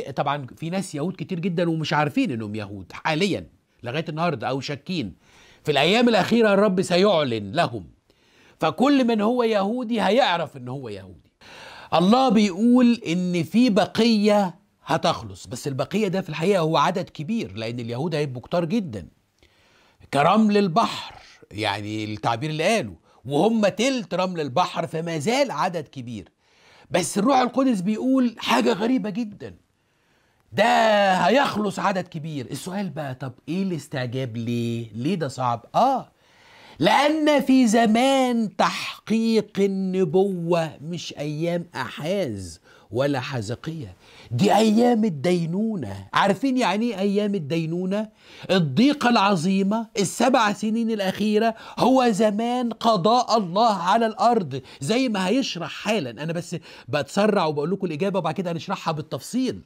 طبعا في ناس يهود كتير جدا ومش عارفين انهم يهود حاليا لغايه النهارده او شاكين في الايام الاخيره الرب سيعلن لهم فكل من هو يهودي هيعرف ان هو يهودي الله بيقول ان في بقيه هتخلص بس البقيه ده في الحقيقه هو عدد كبير لان اليهود هيبقوا كتار جدا كرمل البحر يعني التعبير اللي قاله وهم تلت رمل البحر فما زال عدد كبير بس الروح القدس بيقول حاجه غريبه جدا ده هيخلص عدد كبير السؤال بقى طب ايه الاستعجاب ليه ليه ده صعب اه لان في زمان تحقيق النبوه مش ايام احاز ولا حزقيه دي ايام الدينونه عارفين يعني ايه ايام الدينونه الضيقه العظيمه السبع سنين الاخيره هو زمان قضاء الله على الارض زي ما هيشرح حالا انا بس بتسرع وبقول لكم الاجابه وبعد كده هنشرحها بالتفصيل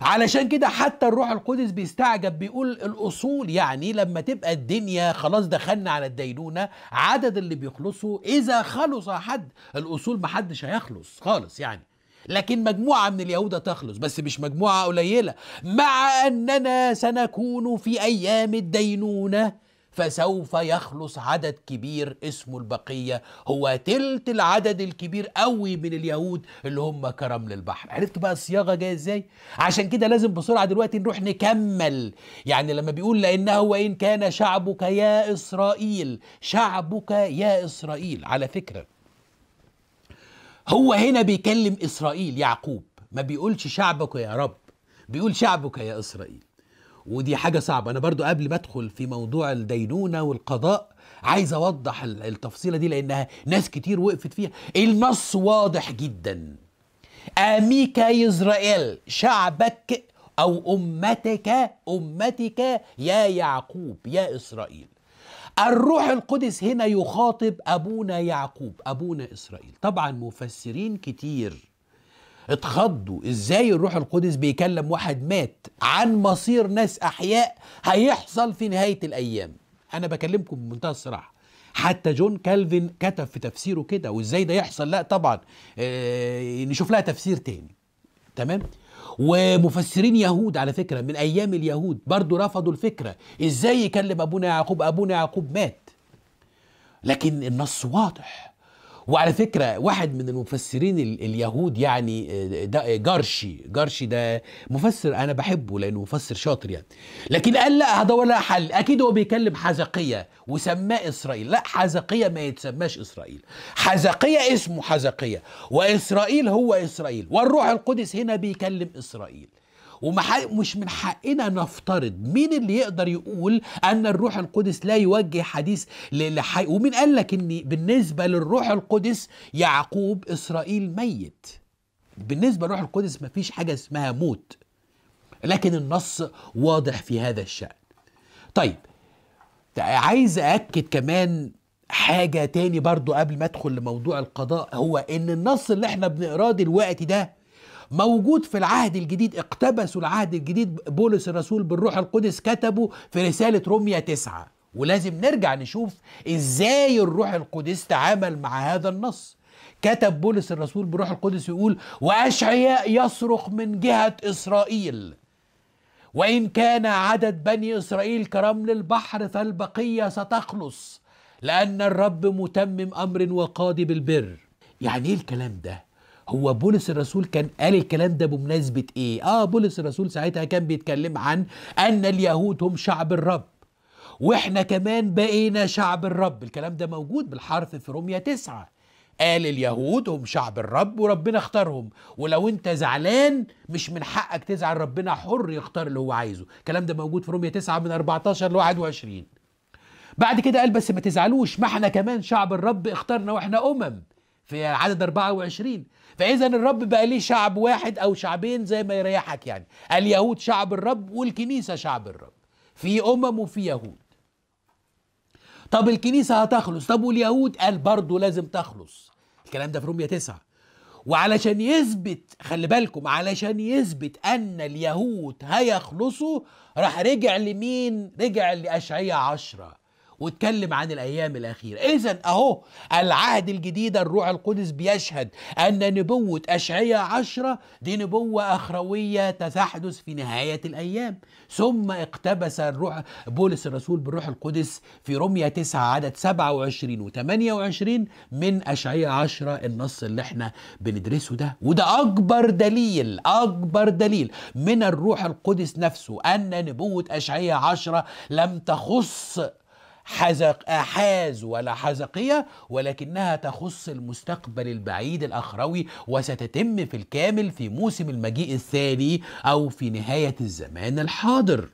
علشان كده حتى الروح القدس بيستعجب بيقول الاصول يعني لما تبقى الدنيا خلاص دخلنا على الدينونه عدد اللي بيخلصوا اذا خلص حد الاصول محدش هيخلص خالص يعني لكن مجموعة من اليهود تخلص بس مش مجموعة قليلة مع أننا سنكون في أيام الدينونة فسوف يخلص عدد كبير اسمه البقية هو تلت العدد الكبير قوي من اليهود اللي هم كرمل البحر عرفت بقى الصياغة جاية ازاي عشان كده لازم بسرعة دلوقتي نروح نكمل يعني لما بيقول لأنه وإن كان شعبك يا إسرائيل شعبك يا إسرائيل على فكرة هو هنا بيكلم إسرائيل يعقوب ما بيقولش شعبك يا رب بيقول شعبك يا إسرائيل ودي حاجه صعبه انا برضو قبل ما ادخل في موضوع الدينونه والقضاء عايز اوضح التفصيله دي لانها ناس كتير وقفت فيها النص واضح جدا اميكا اسرائيل شعبك او امتك امتك يا يعقوب يا اسرائيل الروح القدس هنا يخاطب ابونا يعقوب ابونا اسرائيل طبعا مفسرين كتير اتخضوا ازاي الروح القدس بيكلم واحد مات عن مصير ناس احياء هيحصل في نهايه الايام انا بكلمكم بمنتهى الصراحه حتى جون كالفين كتب في تفسيره كده وازاي ده يحصل لا طبعا اه نشوف لها تفسير تاني تمام ومفسرين يهود على فكره من ايام اليهود برضو رفضوا الفكره ازاي يكلم ابونا يعقوب ابونا يعقوب مات لكن النص واضح وعلى فكرة واحد من المفسرين اليهود يعني آه، ده آه، جارشي جارشي ده مفسر أنا بحبه لأنه مفسر شاطر يعني لكن قال لا هذا ولا حل أكيد هو بيكلم حزقية وسماه إسرائيل لا حزقية ما يتسماش إسرائيل حزقية اسمه حزقية وإسرائيل هو إسرائيل والروح القدس هنا بيكلم إسرائيل ومش من حقنا نفترض مين اللي يقدر يقول ان الروح القدس لا يوجه حديث لحي ومين قال لك ان بالنسبه للروح القدس يعقوب اسرائيل ميت بالنسبه للروح القدس ما فيش حاجه اسمها موت لكن النص واضح في هذا الشان طيب عايز اكد كمان حاجة تاني برضو قبل ما أدخل لموضوع القضاء هو إن النص اللي إحنا بنقراه دلوقتي ده موجود في العهد الجديد اقتبسوا العهد الجديد بولس الرسول بالروح القدس كتبه في رسالة روميا تسعة ولازم نرجع نشوف ازاي الروح القدس تعامل مع هذا النص كتب بولس الرسول بروح القدس يقول وأشعياء يصرخ من جهة إسرائيل وإن كان عدد بني إسرائيل كرمل البحر فالبقية ستخلص لأن الرب متمم أمر وقاضي بالبر يعني إيه الكلام ده؟ هو بولس الرسول كان قال الكلام ده بمناسبة ايه؟ اه بولس الرسول ساعتها كان بيتكلم عن ان اليهود هم شعب الرب واحنا كمان بقينا شعب الرب الكلام ده موجود بالحرف في رومية تسعة قال اليهود هم شعب الرب وربنا اختارهم ولو انت زعلان مش من حقك تزعل ربنا حر يختار اللي هو عايزه الكلام ده موجود في رومية 9 من 14 ل 21 بعد كده قال بس ما تزعلوش ما احنا كمان شعب الرب اختارنا واحنا امم في عدد 24 فاذا الرب بقى ليه شعب واحد او شعبين زي ما يريحك يعني اليهود شعب الرب والكنيسه شعب الرب في امم وفي يهود طب الكنيسه هتخلص طب واليهود قال برضه لازم تخلص الكلام ده في رومية 9 وعلشان يثبت خلي بالكم علشان يثبت ان اليهود هيخلصوا راح رجع لمين رجع لاشعياء عشرة واتكلم عن الايام الاخيره اذا اهو العهد الجديد الروح القدس بيشهد ان نبوه اشعياء عشرة دي نبوه اخرويه تتحدث في نهايه الايام ثم اقتبس الروح بولس الرسول بالروح القدس في رمية 9 عدد 27 و28 من اشعياء عشرة النص اللي احنا بندرسه ده وده اكبر دليل اكبر دليل من الروح القدس نفسه ان نبوه اشعياء عشرة لم تخص حزق أحاز ولا حزقية ولكنها تخص المستقبل البعيد الأخروي وستتم في الكامل في موسم المجيء الثاني أو في نهاية الزمان الحاضر